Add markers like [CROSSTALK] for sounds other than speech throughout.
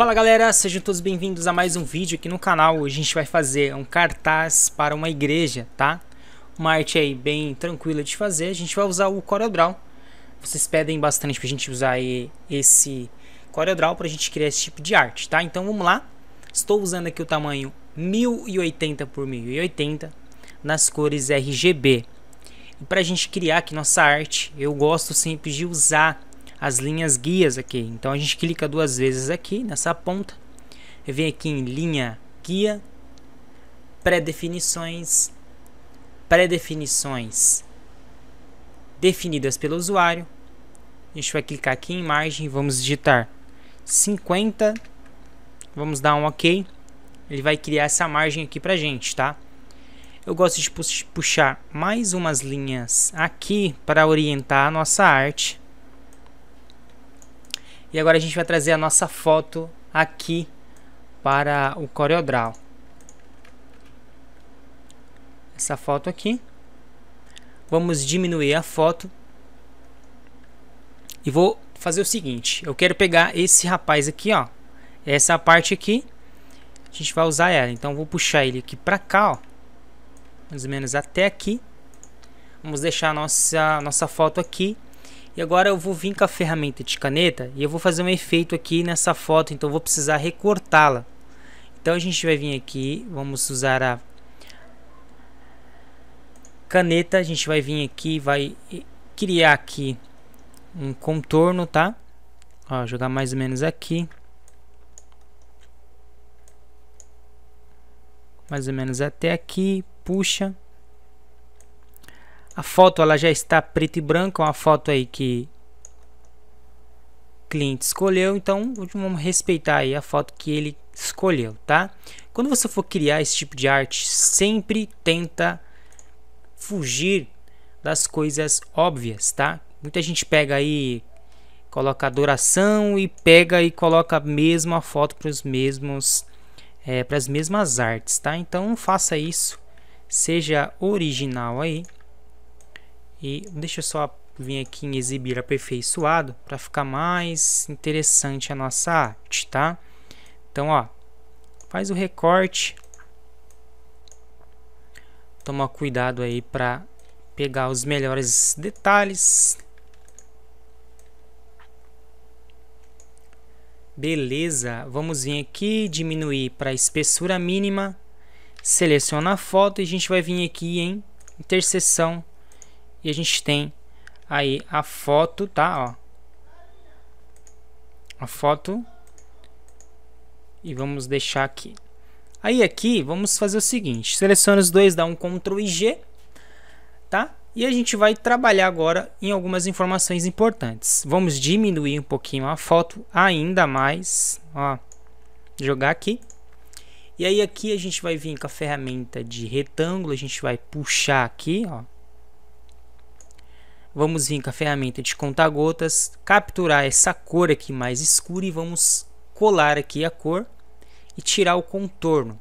Fala galera, sejam todos bem-vindos a mais um vídeo aqui no canal. Hoje a gente vai fazer um cartaz para uma igreja, tá? Uma arte aí bem tranquila de fazer. A gente vai usar o CorelDRAW. Vocês pedem bastante pra gente usar esse CorelDRAW pra gente criar esse tipo de arte, tá? Então vamos lá. Estou usando aqui o tamanho 1080 por 1080 nas cores RGB. E pra gente criar aqui nossa arte, eu gosto sempre de usar as linhas guias aqui. Então a gente clica duas vezes aqui nessa ponta, vem aqui em linha guia, pré-definições, pré-definições definidas pelo usuário. A gente vai clicar aqui em margem, vamos digitar 50, vamos dar um OK. Ele vai criar essa margem aqui pra gente, tá? Eu gosto de puxar mais umas linhas aqui para orientar a nossa arte. E agora a gente vai trazer a nossa foto aqui para o CorelDRAW. Essa foto aqui. Vamos diminuir a foto. E vou fazer o seguinte. Eu quero pegar esse rapaz aqui, ó. Essa parte aqui. A gente vai usar ela. Então vou puxar ele aqui para cá, ó. Mais ou menos até aqui. Vamos deixar a nossa, nossa foto aqui e agora eu vou vir com a ferramenta de caneta e eu vou fazer um efeito aqui nessa foto, então vou precisar recortá-la. Então a gente vai vir aqui, vamos usar a caneta, a gente vai vir aqui, vai criar aqui um contorno, tá? Ó, jogar mais ou menos aqui. Mais ou menos até aqui, puxa. A foto ela já está preta e branca, é uma foto aí que o cliente escolheu, então vamos respeitar aí a foto que ele escolheu, tá? Quando você for criar esse tipo de arte, sempre tenta fugir das coisas óbvias, tá? Muita gente pega aí, coloca adoração e pega e coloca a mesma foto para os mesmos, é, eh, para as mesmas artes, tá? Então faça isso, seja original aí. E deixa eu só vir aqui em exibir aperfeiçoado para ficar mais interessante a nossa arte, tá? Então, ó, faz o recorte. Toma cuidado aí para pegar os melhores detalhes. Beleza, vamos vir aqui, diminuir para a espessura mínima, selecionar a foto e a gente vai vir aqui em interseção e a gente tem aí a foto, tá? Ó. A foto. E vamos deixar aqui. Aí aqui, vamos fazer o seguinte. Seleciona os dois, dá um Ctrl e G. Tá? E a gente vai trabalhar agora em algumas informações importantes. Vamos diminuir um pouquinho a foto ainda mais. Ó, jogar aqui. E aí aqui a gente vai vir com a ferramenta de retângulo. A gente vai puxar aqui, ó. Vamos vir com a ferramenta de conta-gotas, capturar essa cor aqui mais escura e vamos colar aqui a cor e tirar o contorno.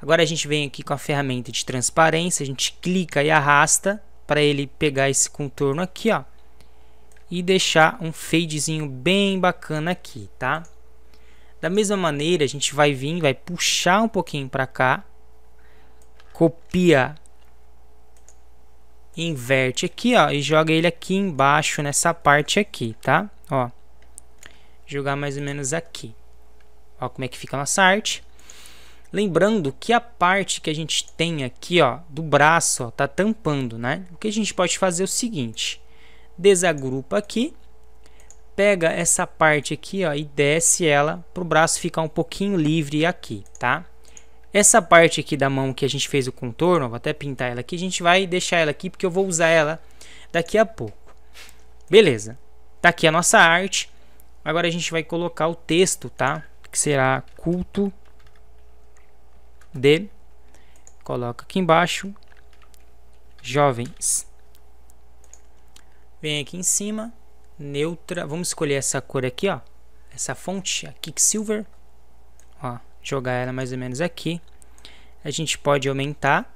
Agora a gente vem aqui com a ferramenta de transparência, a gente clica e arrasta para ele pegar esse contorno aqui, ó. E deixar um fadezinho bem bacana aqui, tá? Da mesma maneira, a gente vai vir, vai puxar um pouquinho para cá, copia inverte aqui, ó, e joga ele aqui embaixo nessa parte aqui, tá? Ó. Jogar mais ou menos aqui. Ó como é que fica a nossa arte. Lembrando que a parte que a gente tem aqui, ó, do braço, ó, tá tampando, né? O que a gente pode fazer é o seguinte: desagrupa aqui, pega essa parte aqui, ó, e desce ela pro braço ficar um pouquinho livre aqui, tá? Essa parte aqui da mão que a gente fez o contorno, vou até pintar ela aqui, a gente vai deixar ela aqui porque eu vou usar ela daqui a pouco. Beleza, tá aqui a nossa arte. Agora a gente vai colocar o texto, tá? Que será culto de, coloca aqui embaixo, jovens. Vem aqui em cima, neutra, vamos escolher essa cor aqui, ó. Essa fonte, a Kicksilver, ó jogar ela mais ou menos aqui. A gente pode aumentar,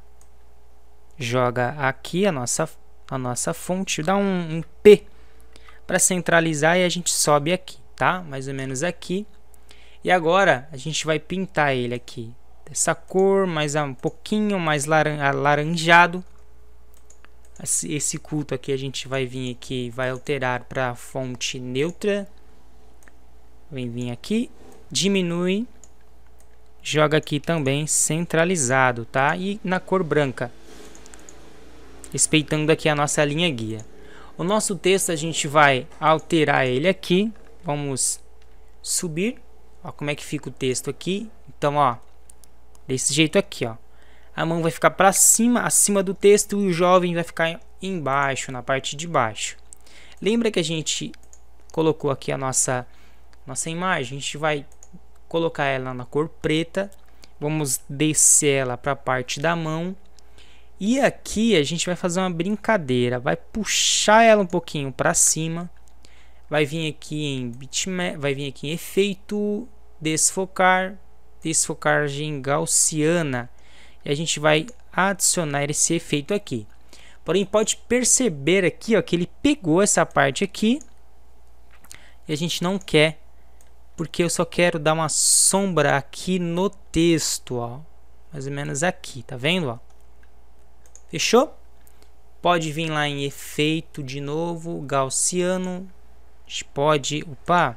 joga aqui a nossa, a nossa fonte, dá um, um P para centralizar e a gente sobe aqui, tá? Mais ou menos aqui. E agora a gente vai pintar ele aqui dessa cor, mais um pouquinho mais laranjado alaranjado. Esse culto aqui a gente vai vir aqui, vai alterar para fonte neutra. Vem vir aqui, diminui joga aqui também centralizado, tá? E na cor branca, respeitando aqui a nossa linha guia. O nosso texto a gente vai alterar ele aqui, vamos subir, ó como é que fica o texto aqui, então ó, desse jeito aqui ó, a mão vai ficar para cima, acima do texto e o jovem vai ficar embaixo, na parte de baixo. Lembra que a gente colocou aqui a nossa, nossa imagem, a gente vai colocar ela na cor preta. Vamos descer ela para a parte da mão. E aqui a gente vai fazer uma brincadeira, vai puxar ela um pouquinho para cima. Vai vir aqui em bitmap, vai vir aqui em efeito, desfocar, desfocagem gaussiana. E a gente vai adicionar esse efeito aqui. Porém, pode perceber aqui ó, que ele pegou essa parte aqui e a gente não quer porque eu só quero dar uma sombra aqui no texto, ó. Mais ou menos aqui, tá vendo, ó? Fechou? Pode vir lá em efeito de novo, gaussiano. A gente pode, opa,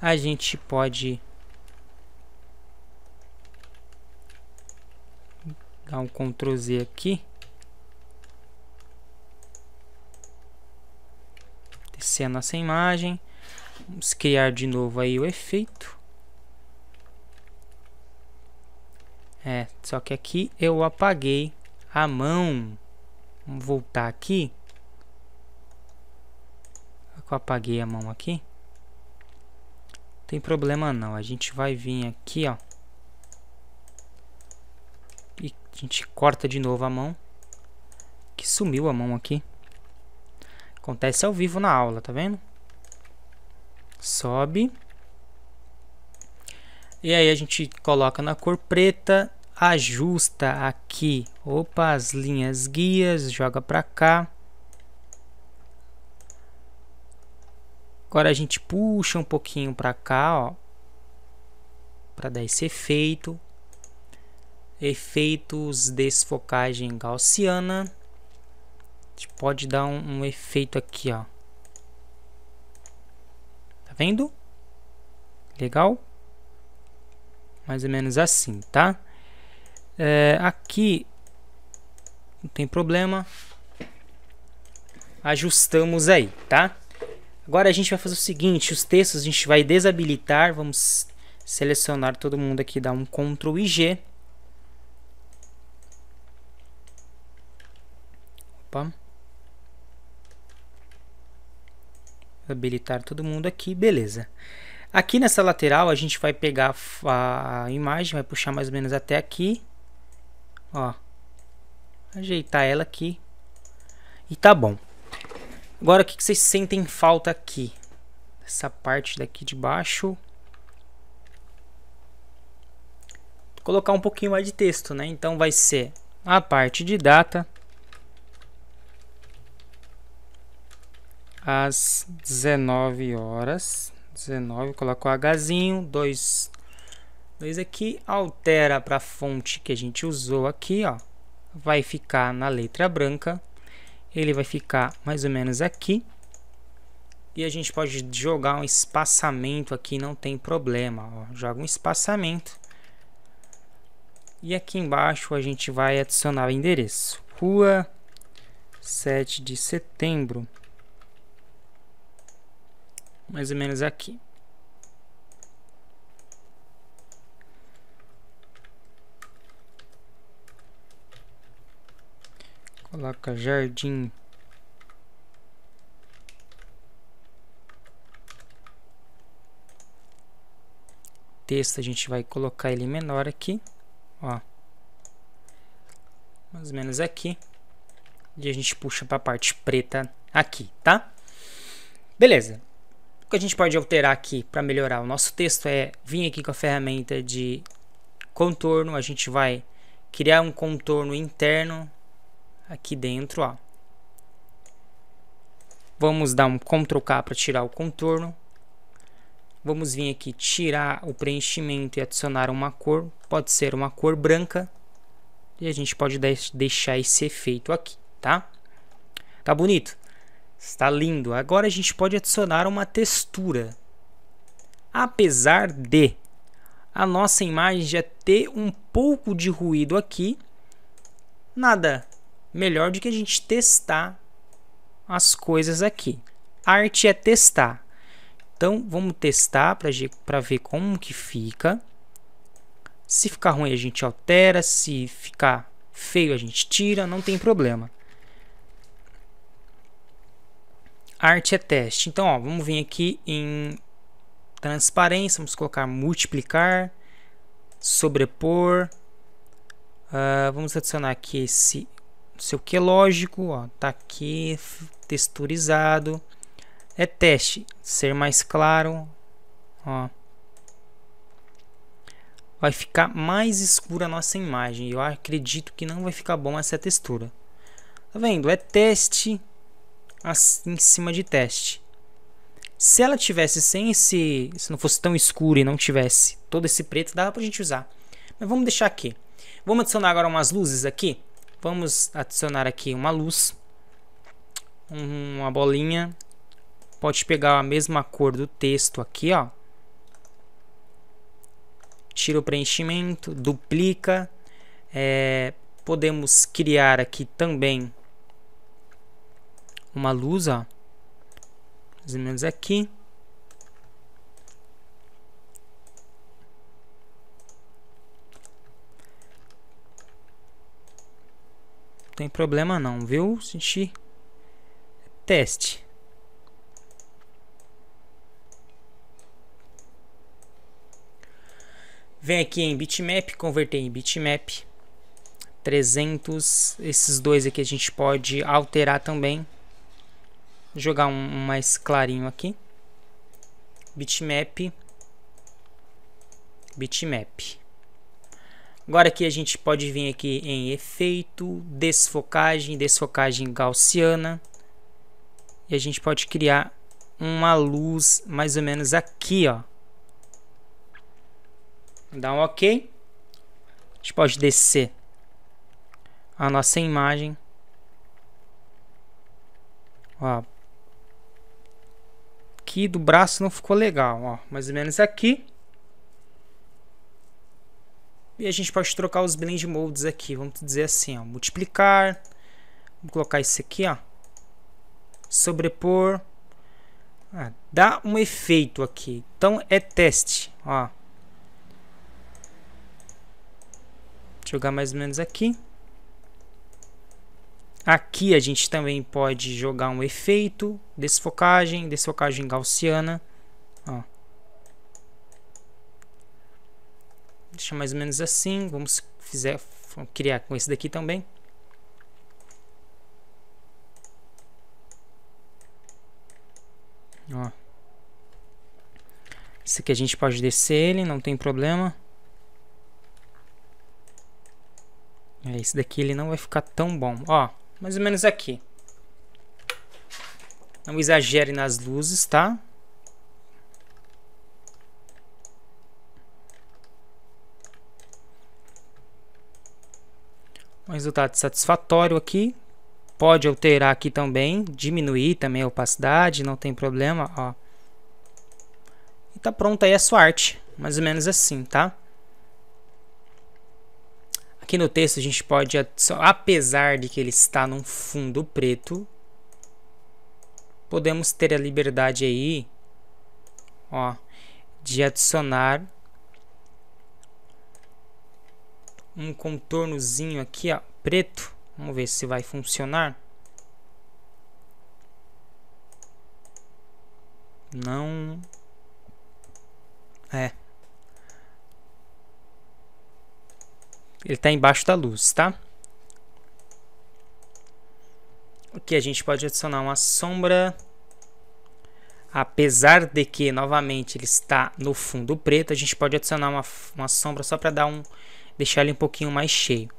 a gente pode dar um Ctrl Z aqui. Descer a nossa imagem. Vamos criar de novo aí o efeito. É, só que aqui eu apaguei a mão. Vamos voltar aqui. Eu apaguei a mão aqui. Não tem problema não. A gente vai vir aqui, ó. E a gente corta de novo a mão. Que sumiu a mão aqui. Acontece ao vivo na aula, tá vendo? sobe. E aí a gente coloca na cor preta, ajusta aqui, opa, as linhas guias, joga para cá. Agora a gente puxa um pouquinho para cá, ó, para dar esse efeito. Efeitos desfocagem gaussiana. A gente pode dar um, um efeito aqui, ó. Tá vendo? Legal? Mais ou menos assim, tá? É, aqui não tem problema. Ajustamos aí, tá? Agora a gente vai fazer o seguinte, os textos a gente vai desabilitar, vamos selecionar todo mundo aqui, dar um Ctrl e G. Opa. habilitar todo mundo aqui, beleza. Aqui nessa lateral a gente vai pegar a imagem, vai puxar mais ou menos até aqui. Ó. Ajeitar ela aqui. E tá bom. Agora o que, vocês sentem falta aqui? Essa parte daqui de baixo. Vou colocar um pouquinho mais de texto, né? Então vai ser a parte de data às 19 horas. 19, coloca o Hzinho, 2, 2 aqui, altera para a fonte que a gente usou aqui, ó. Vai ficar na letra branca. Ele vai ficar mais ou menos aqui. E a gente pode jogar um espaçamento aqui, não tem problema, ó. Joga um espaçamento. E aqui embaixo a gente vai adicionar o endereço. Rua 7 de setembro mais ou menos aqui. Coloca jardim. Texto a gente vai colocar ele menor aqui, ó. Mais ou menos aqui. E a gente puxa para a parte preta aqui, tá? Beleza. O que a gente pode alterar aqui para melhorar o nosso texto é vir aqui com a ferramenta de contorno, a gente vai criar um contorno interno aqui dentro, ó. Vamos dar um Ctrl K para tirar o contorno. Vamos vir aqui tirar o preenchimento e adicionar uma cor, pode ser uma cor branca. E a gente pode deixar esse efeito aqui, tá? Tá bonito? Está lindo. Agora a gente pode adicionar uma textura. Apesar de a nossa imagem já é ter um pouco de ruído aqui, nada melhor do que a gente testar as coisas aqui. arte é testar. Então vamos testar para ver como que fica. Se ficar ruim a gente altera, se ficar feio a gente tira, não tem problema. arte é teste. Então, ó, vamos vir aqui em transparência, vamos colocar multiplicar, sobrepor, uh, vamos adicionar aqui esse sei o que lógico, ó, tá aqui texturizado, é teste, ser mais claro, ó, vai ficar mais escura a nossa imagem, eu acredito que não vai ficar bom essa textura, tá vendo, é teste, em cima de teste. Se ela tivesse sem esse, se não fosse tão escuro e não tivesse todo esse preto, dava pra gente usar. Mas vamos deixar aqui. Vamos adicionar agora umas luzes aqui. Vamos adicionar aqui uma luz, uma bolinha. Pode pegar a mesma cor do texto aqui, ó. Tira o preenchimento, duplica. É, podemos criar aqui também uma luz, ó. Mais ou menos aqui. Não tem problema não, viu? A gente teste. Vem aqui em bitmap, converter em bitmap. 300, esses dois aqui a gente pode alterar também jogar um, mais clarinho aqui. Bitmap. Bitmap. Agora aqui a gente pode vir aqui em efeito, desfocagem, desfocagem gaussiana. E a gente pode criar uma luz mais ou menos aqui, ó. Dá um OK. A gente pode descer a nossa imagem. Ó, aqui do braço não ficou legal, ó, mais ou menos aqui. E a gente pode trocar os blend modes aqui, vamos dizer assim, ó, multiplicar, vou colocar isso aqui, ó, sobrepor, ah, dá um efeito aqui, então é teste, ó. Jogar mais ou menos aqui. Aqui a gente também pode jogar um efeito, desfocagem, desfocagem gaussiana. Ó. Deixa mais ou menos assim. Vamos fizer, vamos criar com esse daqui também. Ó. Esse aqui a gente pode descer ele, não tem problema. É, esse daqui ele não vai ficar tão bom. Ó mais ou menos aqui. Não exagere nas luzes, tá? Um resultado satisfatório aqui. Pode alterar aqui também, diminuir também a opacidade, não tem problema, ó. E tá pronta aí a sua arte, mais ou menos assim, tá? Aqui no texto a gente pode, apesar de que ele está num fundo preto, podemos ter a liberdade aí, ó, de adicionar um contornozinho aqui, ó, preto. Vamos ver se vai funcionar. Não. É. Ele está embaixo da luz, tá? Aqui a gente pode adicionar uma sombra. Apesar de que, novamente, ele está no fundo preto, a gente pode adicionar uma, uma sombra só para dar um, deixar ele um pouquinho mais cheio.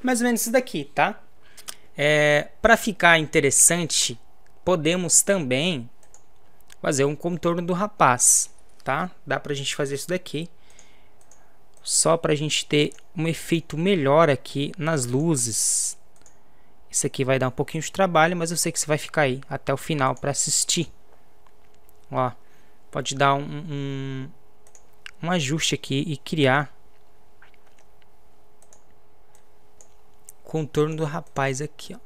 Mais ou menos isso daqui, tá? É, para ficar interessante, podemos também fazer um contorno do rapaz, tá? Dá a gente fazer isso daqui só para a gente ter um efeito melhor aqui nas luzes. Isso aqui vai dar um pouquinho de trabalho, mas eu sei que você vai ficar aí até o final para assistir. Ó, pode dar um, um, um ajuste aqui e criar o contorno do rapaz aqui, ó.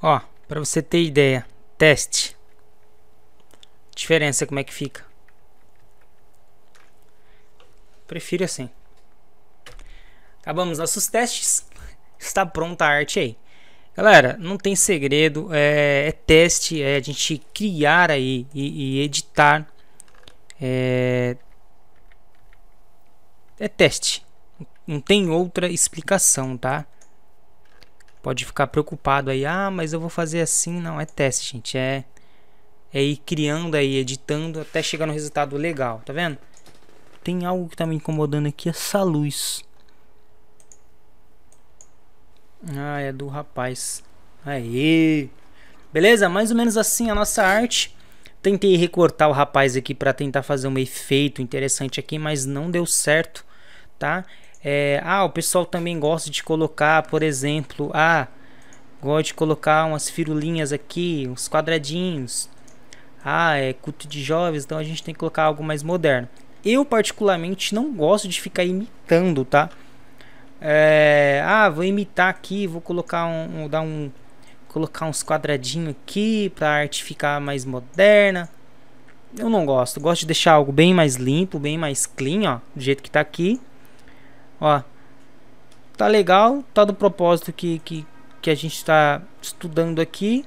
Ó, para você ter ideia, teste. Diferença como é que fica. Prefiro assim. Acabamos nossos testes. [LAUGHS] Está pronta a arte aí. Galera, não tem segredo, é, é, teste, é a gente criar aí e, e editar. É, é teste, não tem outra explicação, tá? pode ficar preocupado aí, ah, mas eu vou fazer assim, não, é teste, gente, é, é ir criando aí, editando até chegar no resultado legal, tá vendo? Tem algo que tá me incomodando aqui, essa luz. Ah, é do rapaz. Aí. Beleza? Mais ou menos assim a nossa arte. Tentei recortar o rapaz aqui para tentar fazer um efeito interessante aqui, mas não deu certo, tá? É, ah, o pessoal também gosta de colocar, por exemplo, ah, gosta de colocar umas firulinhas aqui, uns quadradinhos. Ah, é culto de jovens, então a gente tem que colocar algo mais moderno. Eu particularmente não gosto de ficar imitando, tá? É, ah, vou imitar aqui, vou colocar um, dar um colocar uns quadradinhos aqui para a arte ficar mais moderna. Eu não gosto, gosto de deixar algo bem mais limpo, bem mais clean, ó, do jeito que tá aqui. Ó, tá legal, tá do propósito que, que, que a gente está estudando aqui.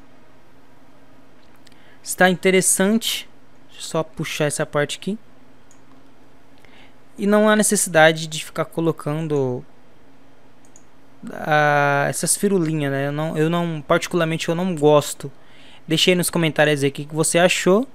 Está interessante. Deixa eu só puxar essa parte aqui. E não há necessidade de ficar colocando ah, essas firulinhas, né? Eu não, eu não, particularmente, eu não gosto. Deixei nos comentários aqui o que você achou.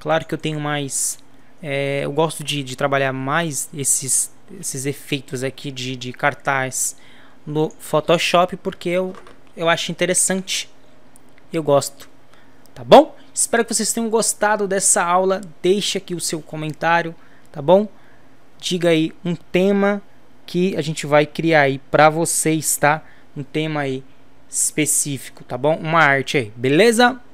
Claro que eu tenho mais é, eu gosto de, de, trabalhar mais esses, esses efeitos aqui de, de cartaz no Photoshop porque eu, eu acho interessante. Eu gosto. Tá bom? Espero que vocês tenham gostado dessa aula. Deixe aqui o seu comentário, tá bom? Diga aí um tema que a gente vai criar aí para vocês, tá? Um tema aí específico, tá bom? Uma arte aí, beleza?